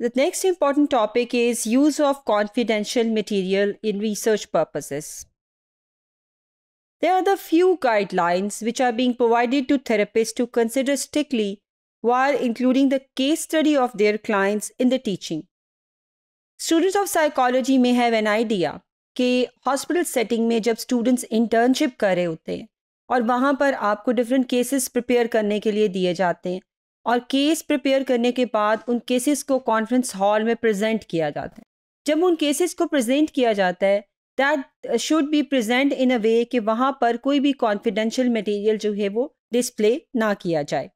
The next important topic is use of confidential material in research purposes. There are the few guidelines which are being provided to therapists to consider strictly while including the case study of their clients in the teaching. Students of psychology may have an idea that hospital setting में जब students internship कर रहे होते हैं और वहाँ पर आपको डिफरेंट केसेस प्रिपेयर और केस प्रिपेयर करने के बाद उन केसेस को कॉन्फ्रेंस हॉल में प्रेजेंट किया जाता है जब उन केसेस को प्रेजेंट किया जाता है that should be present in a way कि वहाँ पर कोई भी कॉन्फिडेंशियल मटेरियल जो है वो डिस्प्ले ना किया जाए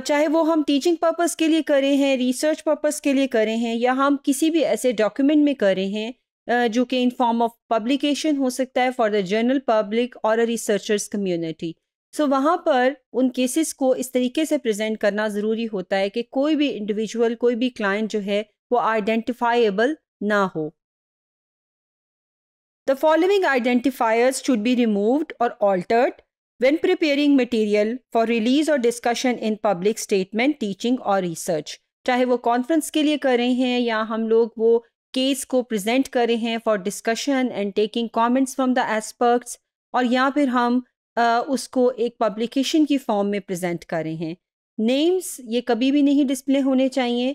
चाहे वो हम टीचिंग पर्पज़ के लिए करें हैं रिसर्च पर्पज़ के लिए करें हैं या हम किसी भी ऐसे डॉक्यूमेंट में करें हैं जो कि इन फॉर्म ऑफ पब्लिकेशन हो सकता है फॉर द जनरल पब्लिक और a researchers community so so, वहाँ पर उन केसेस को इस तरीके से प्रेजेंट करना ज़रूरी होता है कि कोई भी इंडिविजुअल कोई भी क्लाइंट जो है वो आइडेंटिफाइबल ना हो the following identifiers should be removed और altered when preparing material for release और discussion in public statement teaching और रिसर्च चाहे वो कॉन्फ्रेंस के लिए कर रहे हैं या हम लोग वो केस को प्रेजेंट कर रहे हैं for discussion and taking comments from the experts और या फिर हम उसको एक पब्लिकेशन की फॉर्म में प्रेजेंट करें हैं नेम्स ये कभी भी नहीं डिस्प्ले होने चाहिए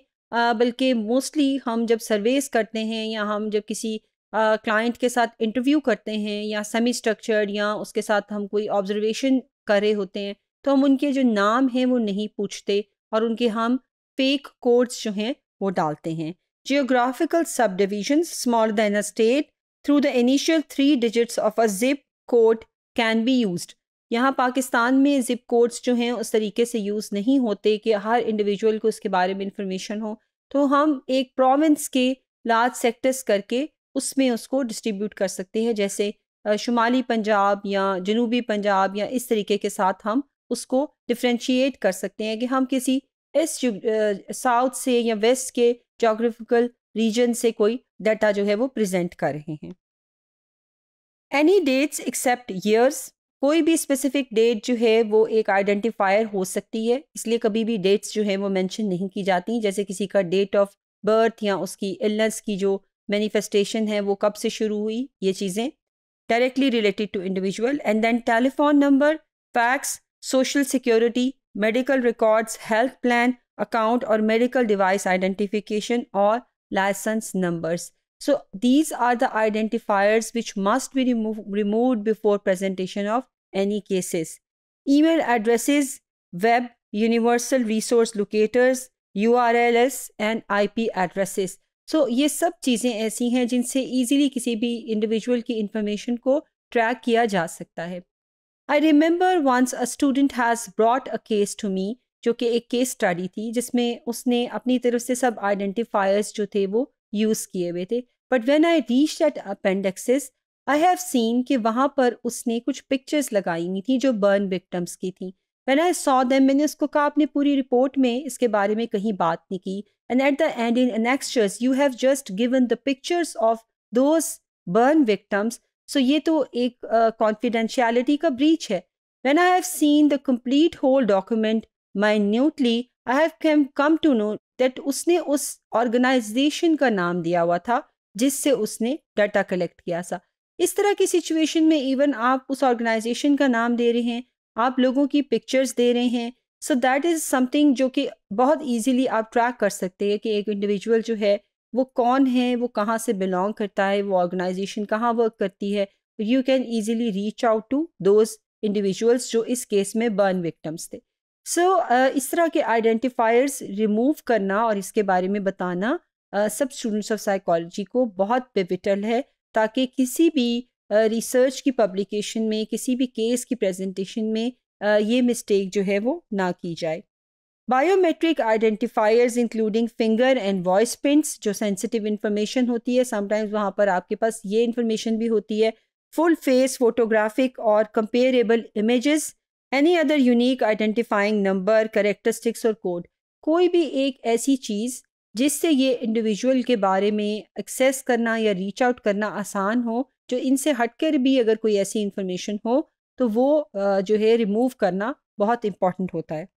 बल्कि मोस्टली हम जब सर्वेस करते हैं या हम जब किसी क्लाइंट के साथ इंटरव्यू करते हैं या सेमी स्ट्रक्चर्ड या उसके साथ हम कोई ऑब्जर्वेशन कर रहे होते हैं तो हम उनके जो नाम हैं वो नहीं पूछते और उनके हम फेक कोड्स जो हैं वो डालते हैं geographical subdivision smaller than a state through the initial three digits of a zip code can be use यहाँ पाकिस्तान में ज़िप कोड्स जो हैं उस तरीके से यूज़ नहीं होते कि हर इंडिविजुअल को इसके बारे में इंफॉर्मेशन हो तो हम एक प्रोविंस के लार्ज सेक्टर्स करके उसमें उसको डिस्ट्रीब्यूट कर सकते हैं जैसे शुमाली पंजाब या जनूबी पंजाब या इस तरीके के साथ हम उसको डिफ्रेंशिएट कर सकते हैं कि हम किसी इस साउथ से या वेस्ट के जोग्राफिकल रीजन से कोई डाटा जो है वो प्रेजेंट कर रहे हैं एनी डेट्स एक्सेप्ट ईयर्स कोई भी स्पेसिफिक डेट जो है वो एक आइडेंटिफायर हो सकती है इसलिए कभी भी डेट्स जो है वो मेंशन नहीं की जाती जैसे किसी का डेट ऑफ बर्थ या उसकी इलनेस की जो मैनिफेस्टेशन है वो कब से शुरू हुई ये चीज़ें directly related to individual and then telephone number fax social security medical records health plan account और मेडिकल डिवाइस आइडेंटिफिकेशन और license numbers So these are the identifiers which must be remo removed before presentation of any cases. Email addresses, web, universal resource locators, URLs and IP addresses. so, ye sab cheeze aisi hain jinse easily kisi bhi individual ki information ko track kiya ja sakta hai i remember once a student has brought a case to me jo ki ek case study thi jisme usne apni taraf se sab identifiers jo the wo use किए हुए थे but when I reach that appendices I have seen कि वहाँ पर उसने कुछ pictures लगाई हुई थी जो बर्न विक्टम्स की थी वेन आई सॉ दैम मैंने उसको कहा आपने पूरी रिपोर्ट में इसके बारे में कहीं बात नहीं की and at the end in annexures you have just given the pictures of those burn victims so ये तो एक कॉन्फिडेंशियलिटी uh, का ब्रीच है when I have seen the complete whole document minutely I have came come to know that उसने उस organisation का नाम दिया हुआ था जिससे उसने डाटा कलेक्ट किया था इस तरह की सिचुएशन में इवन आप उस ऑर्गेनाइजेशन का नाम दे रहे हैं आप लोगों की पिक्चर्स दे रहे हैं सो दैट इज़ समथिंग जो कि बहुत इजीली आप ट्रैक कर सकते हैं कि एक इंडिविजुअल जो है वो कौन है वो कहाँ से बिलोंग करता है वो ऑर्गेनाइजेशन कहाँ वर्क करती है you can easily reach out to those individuals जो इस केस में बर्न विक्टम्स थे सो so, uh, इस तरह के आइडेंटिफायर्स रिमूव करना और इसके बारे में बताना uh, सब स्टूडेंट्स ऑफ साइकोलॉजी को बहुत पिविटल है ताकि किसी भी रिसर्च uh, की पब्लिकेशन में किसी भी केस की प्रेजेंटेशन में ये मिस्टेक जो है वो ना की जाए biometric identifiers including finger and voice prints जो सेंसिटिव इन्फॉर्मेशन होती है समटाइम्स वहाँ पर आपके पास ये इंफॉर्मेशन भी होती है फुल फेस फोटोग्राफिक और comparable images any other unique identifying number characteristics और कोड कोई भी एक ऐसी चीज़ जिससे ये इंडिविजुअल के बारे में एक्सेस करना या रीच आउट करना आसान हो जो इनसे हटकर भी अगर कोई ऐसी इंफॉर्मेशन हो तो वो जो है रिमूव करना बहुत इंपॉर्टेंट होता है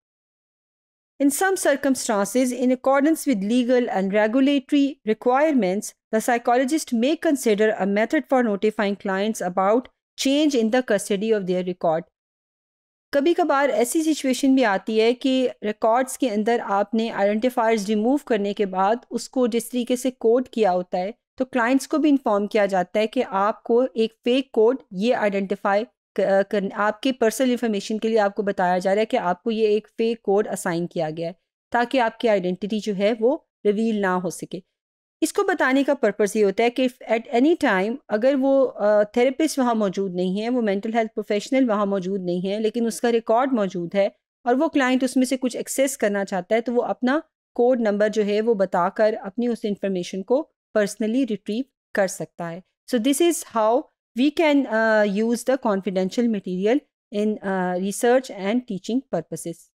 in some circumstances in accordance with legal and regulatory requirements the psychologist may consider a method for notifying clients about change in the custody of their record कभी कभार ऐसी सिचुएशन भी आती है कि रिकॉर्ड्स के अंदर आपने आइडेंटिफायर्स रिमूव करने के बाद उसको जिस तरीके से कोड किया होता है तो क्लाइंट्स को भी इन्फॉर्म किया जाता है कि आपको एक फेक कोड ये आइडेंटिफाई कर आपके पर्सनल इन्फॉर्मेशन के लिए आपको बताया जा रहा है कि आपको ये एक फेक कोड असाइन किया गया है ताकि आपकी आइडेंटिटी जो है वो रिवील ना हो सके इसको बताने का पर्पज़ ये होता है कि एट एनी टाइम अगर वो थेरेपिस्ट वहाँ मौजूद नहीं है वो मेंटल हेल्थ प्रोफेशनल वहाँ मौजूद नहीं है लेकिन उसका रिकॉर्ड मौजूद है और वो क्लाइंट उसमें से कुछ एक्सेस करना चाहता है तो वो अपना कोड नंबर जो है वो बताकर अपनी उस इंफॉर्मेशन को पर्सनली रिट्रीव कर सकता है so this is how we can use the confidential material in research and teaching purposes